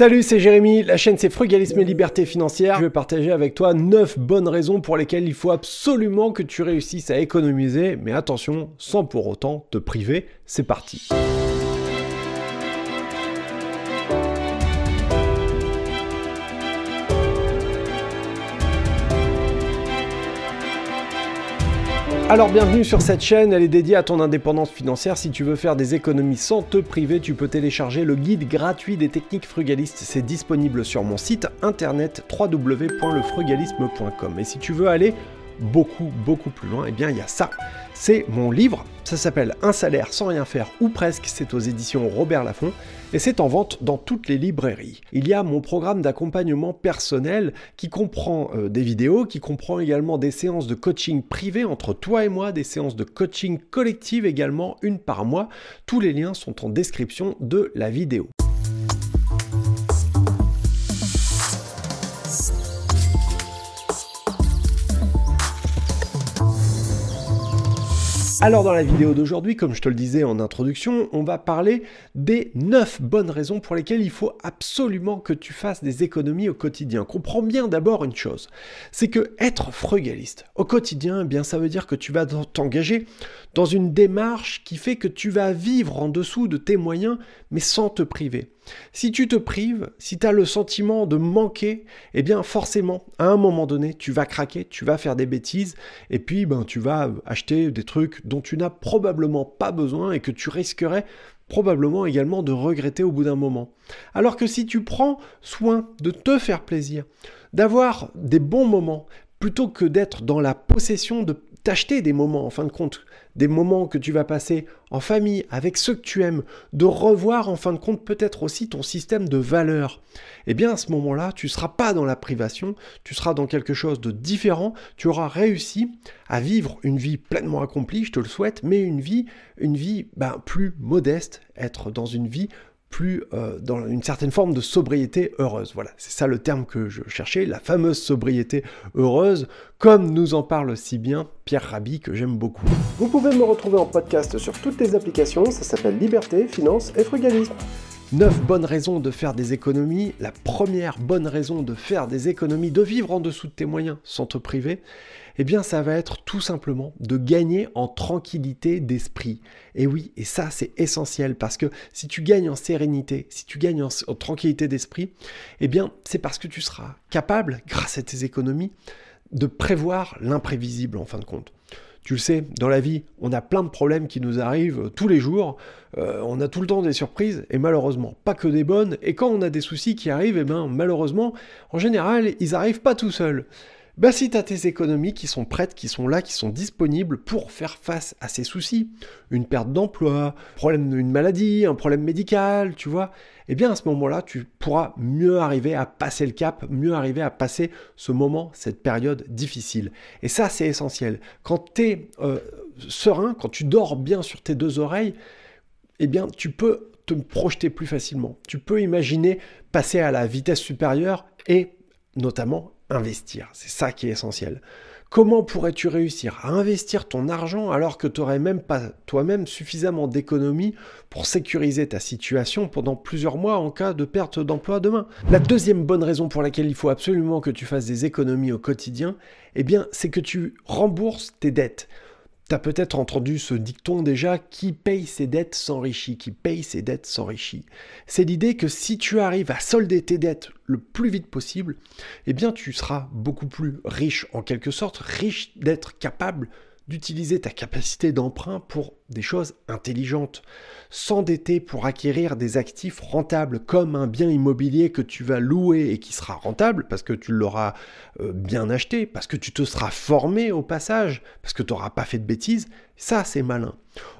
Salut, c'est Jérémy, la chaîne c'est Frugalisme et Liberté Financière. Je vais partager avec toi 9 bonnes raisons pour lesquelles il faut absolument que tu réussisses à économiser, mais attention, sans pour autant te priver. C'est parti. Alors bienvenue sur cette chaîne, elle est dédiée à ton indépendance financière. Si tu veux faire des économies sans te priver, tu peux télécharger le guide gratuit des techniques frugalistes. C'est disponible sur mon site internet www.lefrugalisme.com. Et si tu veux aller beaucoup, beaucoup plus loin, eh bien il y a ça. C'est mon livre, ça s'appelle Un salaire sans rien faire ou presque, c'est aux éditions Robert Laffont et c'est en vente dans toutes les librairies. Il y a mon programme d'accompagnement personnel qui comprend euh, des vidéos, qui comprend également des séances de coaching privé entre toi et moi, des séances de coaching collective également, une par mois. Tous les liens sont en description de la vidéo. Alors dans la vidéo d'aujourd'hui, comme je te le disais en introduction, on va parler des 9 bonnes raisons pour lesquelles il faut absolument que tu fasses des économies au quotidien. Comprends bien d'abord une chose, c'est que être frugaliste au quotidien, eh bien ça veut dire que tu vas t'engager dans une démarche qui fait que tu vas vivre en dessous de tes moyens mais sans te priver. Si tu te prives, si tu as le sentiment de manquer, eh bien forcément, à un moment donné, tu vas craquer, tu vas faire des bêtises, et puis ben, tu vas acheter des trucs dont tu n'as probablement pas besoin et que tu risquerais probablement également de regretter au bout d'un moment. Alors que si tu prends soin de te faire plaisir, d'avoir des bons moments, plutôt que d'être dans la possession de t'acheter des moments en fin de compte, des moments que tu vas passer en famille, avec ceux que tu aimes, de revoir en fin de compte peut-être aussi ton système de valeurs. et eh bien à ce moment-là, tu ne seras pas dans la privation, tu seras dans quelque chose de différent, tu auras réussi à vivre une vie pleinement accomplie, je te le souhaite, mais une vie, une vie ben, plus modeste, être dans une vie plus euh, dans une certaine forme de sobriété heureuse. Voilà, c'est ça le terme que je cherchais, la fameuse sobriété heureuse, comme nous en parle si bien Pierre Rabhi, que j'aime beaucoup. Vous pouvez me retrouver en podcast sur toutes les applications, ça s'appelle Liberté, Finance et Frugalisme. 9 bonnes raisons de faire des économies. La première bonne raison de faire des économies, de vivre en dessous de tes moyens sans te priver, eh bien ça va être tout simplement de gagner en tranquillité d'esprit. Et oui, et ça c'est essentiel parce que si tu gagnes en sérénité, si tu gagnes en, en tranquillité d'esprit, eh bien c'est parce que tu seras capable, grâce à tes économies, de prévoir l'imprévisible en fin de compte. Tu le sais, dans la vie, on a plein de problèmes qui nous arrivent tous les jours, euh, on a tout le temps des surprises, et malheureusement, pas que des bonnes, et quand on a des soucis qui arrivent, et eh ben malheureusement, en général, ils n'arrivent pas tout seuls. Bah, si tu as tes économies qui sont prêtes, qui sont là, qui sont disponibles pour faire face à ces soucis, une perte d'emploi, problème d'une maladie, un problème médical, tu vois, eh bien à ce moment-là, tu pourras mieux arriver à passer le cap, mieux arriver à passer ce moment, cette période difficile. Et ça, c'est essentiel. Quand tu es euh, serein, quand tu dors bien sur tes deux oreilles, eh bien tu peux te projeter plus facilement. Tu peux imaginer passer à la vitesse supérieure et notamment Investir, c'est ça qui est essentiel. Comment pourrais-tu réussir à investir ton argent alors que tu n'aurais même pas toi-même suffisamment d'économies pour sécuriser ta situation pendant plusieurs mois en cas de perte d'emploi demain La deuxième bonne raison pour laquelle il faut absolument que tu fasses des économies au quotidien, eh bien, c'est que tu rembourses tes dettes. T'as peut-être entendu ce dicton déjà, qui paye ses dettes s'enrichit, qui paye ses dettes s'enrichit. C'est l'idée que si tu arrives à solder tes dettes le plus vite possible, eh bien tu seras beaucoup plus riche en quelque sorte, riche d'être capable d'utiliser ta capacité d'emprunt pour des choses intelligentes, s'endetter pour acquérir des actifs rentables comme un bien immobilier que tu vas louer et qui sera rentable parce que tu l'auras euh, bien acheté, parce que tu te seras formé au passage, parce que tu n'auras pas fait de bêtises, ça c'est malin.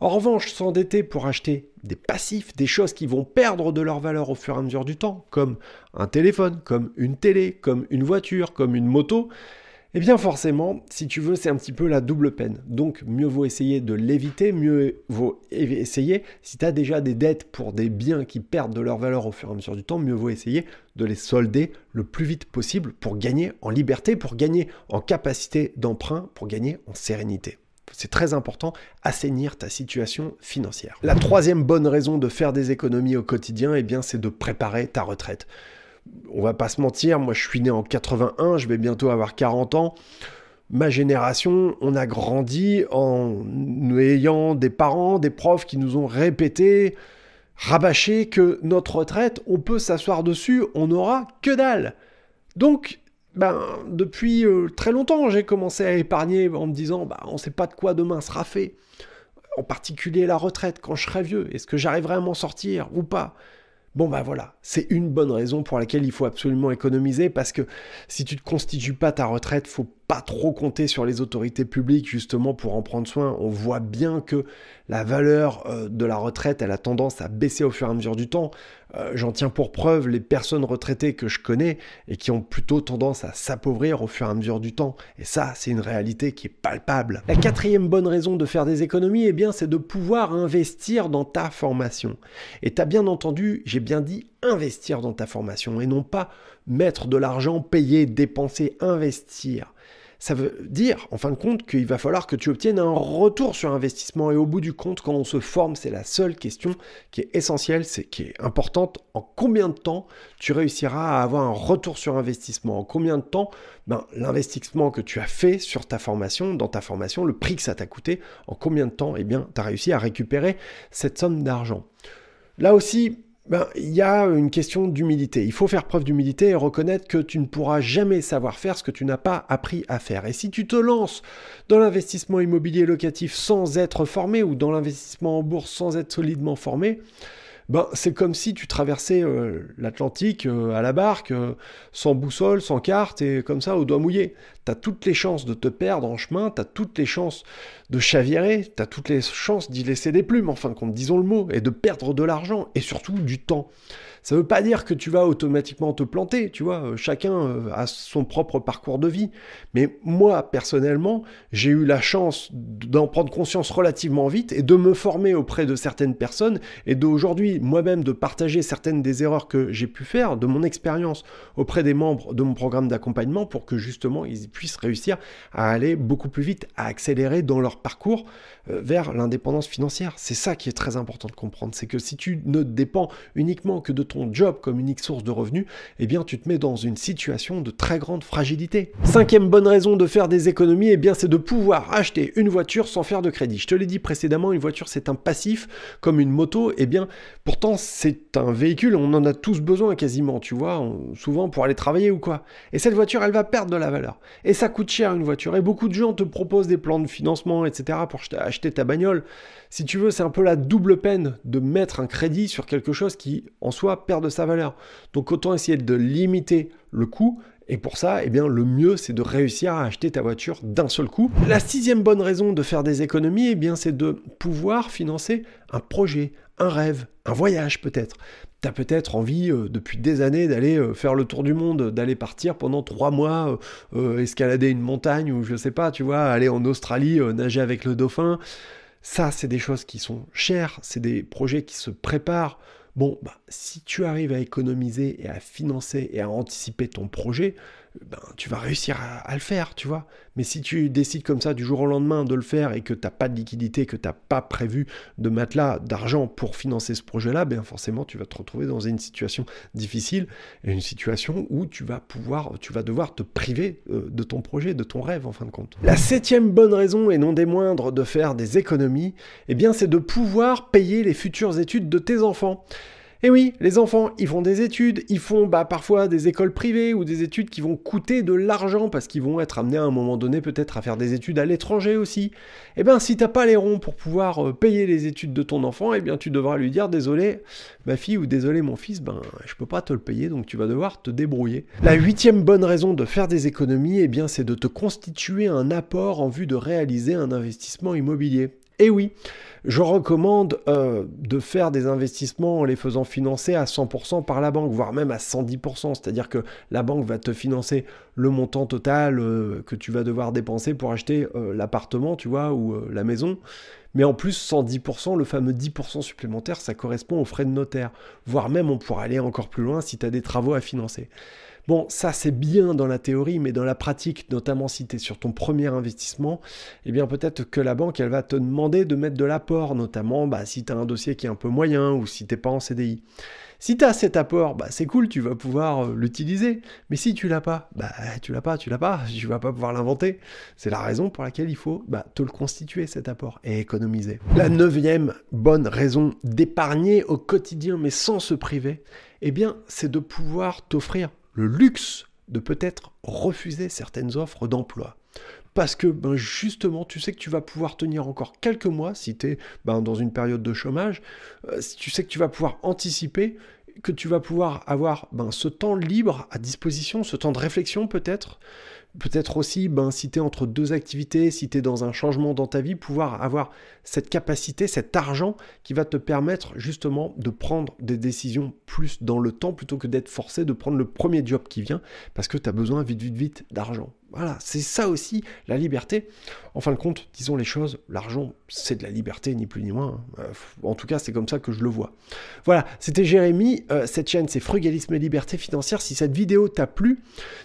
En revanche, s'endetter pour acheter des passifs, des choses qui vont perdre de leur valeur au fur et à mesure du temps, comme un téléphone, comme une télé, comme une voiture, comme une moto, eh bien forcément, si tu veux, c'est un petit peu la double peine. Donc mieux vaut essayer de l'éviter, mieux vaut essayer, si tu as déjà des dettes pour des biens qui perdent de leur valeur au fur et à mesure du temps, mieux vaut essayer de les solder le plus vite possible pour gagner en liberté, pour gagner en capacité d'emprunt, pour gagner en sérénité. C'est très important, assainir ta situation financière. La troisième bonne raison de faire des économies au quotidien, eh bien c'est de préparer ta retraite on va pas se mentir, moi je suis né en 81, je vais bientôt avoir 40 ans. Ma génération, on a grandi en ayant des parents, des profs qui nous ont répété, rabâché que notre retraite, on peut s'asseoir dessus, on n'aura que dalle. Donc, ben, depuis euh, très longtemps, j'ai commencé à épargner en me disant, bah, on ne sait pas de quoi demain sera fait. En particulier la retraite, quand je serai vieux, est-ce que j'arriverai à m'en sortir ou pas Bon ben voilà, c'est une bonne raison pour laquelle il faut absolument économiser parce que si tu ne constitues pas ta retraite, faut pas trop compter sur les autorités publiques justement pour en prendre soin. On voit bien que la valeur euh, de la retraite, elle a tendance à baisser au fur et à mesure du temps. Euh, j'en tiens pour preuve les personnes retraitées que je connais et qui ont plutôt tendance à s'appauvrir au fur et à mesure du temps. Et ça, c'est une réalité qui est palpable. La quatrième bonne raison de faire des économies, eh bien, c'est de pouvoir investir dans ta formation. Et tu as bien entendu, j'ai bien dit investir dans ta formation et non pas mettre de l'argent, payer, dépenser, investir ça veut dire, en fin de compte, qu'il va falloir que tu obtiennes un retour sur investissement. Et au bout du compte, quand on se forme, c'est la seule question qui est essentielle, c'est qui est importante. En combien de temps tu réussiras à avoir un retour sur investissement En combien de temps ben, l'investissement que tu as fait sur ta formation, dans ta formation, le prix que ça t'a coûté, en combien de temps eh bien, tu as réussi à récupérer cette somme d'argent Là aussi, ben, il y a une question d'humilité. Il faut faire preuve d'humilité et reconnaître que tu ne pourras jamais savoir faire ce que tu n'as pas appris à faire. Et si tu te lances dans l'investissement immobilier locatif sans être formé ou dans l'investissement en bourse sans être solidement formé, ben, c'est comme si tu traversais euh, l'Atlantique euh, à la barque, euh, sans boussole, sans carte, et comme ça, au doigt mouillé. T'as toutes les chances de te perdre en chemin, tu as toutes les chances de chavirer, tu as toutes les chances d'y laisser des plumes, enfin qu'on disons le mot, et de perdre de l'argent, et surtout du temps. Ça veut pas dire que tu vas automatiquement te planter, tu vois, euh, chacun euh, a son propre parcours de vie. Mais moi, personnellement, j'ai eu la chance d'en prendre conscience relativement vite et de me former auprès de certaines personnes et d'aujourd'hui, moi-même, de partager certaines des erreurs que j'ai pu faire, de mon expérience auprès des membres de mon programme d'accompagnement pour que justement ils puissent réussir à aller beaucoup plus vite, à accélérer dans leur parcours euh, vers l'indépendance financière. C'est ça qui est très important de comprendre, c'est que si tu ne dépends uniquement que de ton job comme unique source de revenus, eh bien tu te mets dans une situation de très grande fragilité. Cinquième bonne raison de faire des économies, eh bien c'est de pouvoir acheter une voiture sans faire de crédit. Je te l'ai dit précédemment, une voiture c'est un passif comme une moto, eh bien pourtant c'est un véhicule, on en a tous besoin quasiment, tu vois, souvent pour aller travailler ou quoi. Et cette voiture, elle va perdre de la valeur. Et ça coûte cher une voiture. Et beaucoup de gens te proposent des plans de financement, etc. pour acheter ta bagnole. Si tu veux, c'est un peu la double peine de mettre un crédit sur quelque chose qui, en soi, perd de sa valeur. Donc autant essayer de limiter le coût et pour ça, eh bien, le mieux, c'est de réussir à acheter ta voiture d'un seul coup. La sixième bonne raison de faire des économies, eh bien, c'est de pouvoir financer un projet, un rêve, un voyage peut-être peut-être envie euh, depuis des années d'aller euh, faire le tour du monde, d'aller partir pendant trois mois, euh, escalader une montagne ou je sais pas, tu vois, aller en Australie, nager avec le dauphin. Ça, c'est des choses qui sont chères, c'est des projets qui se préparent. Bon, bah, si tu arrives à économiser et à financer et à anticiper ton projet, ben, tu vas réussir à, le faire, tu vois. Mais si tu décides comme ça du jour au lendemain de le faire et que tu n'as pas de liquidité, que tu n'as pas prévu de matelas d'argent pour financer ce projet-là, ben forcément tu vas te retrouver dans une situation difficile, une situation où tu vas pouvoir, tu vas devoir te priver euh, de ton projet, de ton rêve en fin de compte. La septième bonne raison, et non des moindres, de faire des économies, eh bien c'est de pouvoir payer les futures études de tes enfants. Et eh oui, les enfants, ils font des études, ils font bah, parfois des écoles privées ou des études qui vont coûter de l'argent parce qu'ils vont être amenés à un moment donné peut-être à faire des études à l'étranger aussi. Et eh bien si t'as pas les ronds pour pouvoir euh, payer les études de ton enfant, eh bien tu devras lui dire désolé ma fille ou désolé mon fils, ben je peux pas te le payer donc tu vas devoir te débrouiller. La huitième bonne raison de faire des économies, eh bien c'est de te constituer un apport en vue de réaliser un investissement immobilier. Et eh oui, je recommande euh, de faire des investissements en les faisant financer à 100% par la banque, voire même à 110%. C'est-à-dire que la banque va te financer le montant total euh, que tu vas devoir dépenser pour acheter euh, l'appartement, tu vois, ou la maison. Mais en plus, 110%, le fameux 10% supplémentaire, ça correspond aux frais de notaire. Voire même, on pourra aller encore plus loin si tu as des travaux à financer. Bon, ça c'est bien dans la théorie, mais dans la pratique, notamment si tu es sur ton premier investissement, eh bien peut-être que la banque, elle va te demander de mettre de l'apport, notamment bah, si tu as un dossier qui est un peu moyen ou si tu n'es pas en CDI. Si tu as cet apport, bah c'est cool, tu vas pouvoir euh, l'utiliser. Mais si tu l'as pas, bah tu l'as pas, tu l'as pas, tu vas pas pouvoir l'inventer. C'est la raison pour laquelle il faut bah, te le constituer cet apport et économiser. La neuvième bonne raison d'épargner au quotidien mais sans se priver, eh bien c'est de pouvoir t'offrir le luxe de peut-être refuser certaines offres d'emploi. Parce que ben justement, tu sais que tu vas pouvoir tenir encore quelques mois si tu es ben, dans une période de chômage, euh, tu sais que tu vas pouvoir anticiper, que tu vas pouvoir avoir ben, ce temps libre à disposition, ce temps de réflexion peut-être, peut-être aussi, ben, si tu es entre deux activités, si tu es dans un changement dans ta vie, pouvoir avoir cette capacité, cet argent qui va te permettre justement de prendre des décisions plus dans le temps plutôt que d'être forcé de prendre le premier job qui vient parce que tu as besoin vite, vite, vite d'argent. Voilà, c'est ça aussi la liberté. En fin de compte, disons les choses, l'argent c'est de la liberté, ni plus ni moins. Hein. Euh, en tout cas, c'est comme ça que je le vois. Voilà, c'était Jérémy. Euh, cette chaîne c'est Frugalisme et Liberté Financière. Si cette vidéo t'a plu,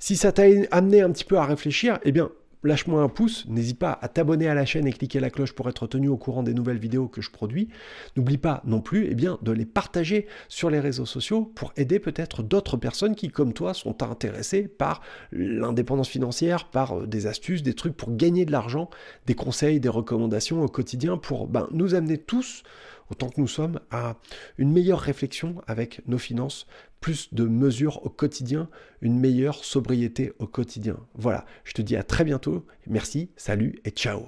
si ça t'a amené un petit peu à réfléchir, et eh bien, lâche-moi un pouce, n'hésite pas à t'abonner à la chaîne et cliquer la cloche pour être tenu au courant des nouvelles vidéos que je produis. N'oublie pas non plus et eh bien, de les partager sur les réseaux sociaux pour aider peut-être d'autres personnes qui, comme toi, sont intéressées par l'indépendance financière, par euh, des astuces, des trucs pour gagner de l'argent, des conseils, des recommandations au quotidien pour ben, nous amener tous autant que nous sommes, à une meilleure réflexion avec nos finances, plus de mesures au quotidien, une meilleure sobriété au quotidien. Voilà, je te dis à très bientôt, merci, salut et ciao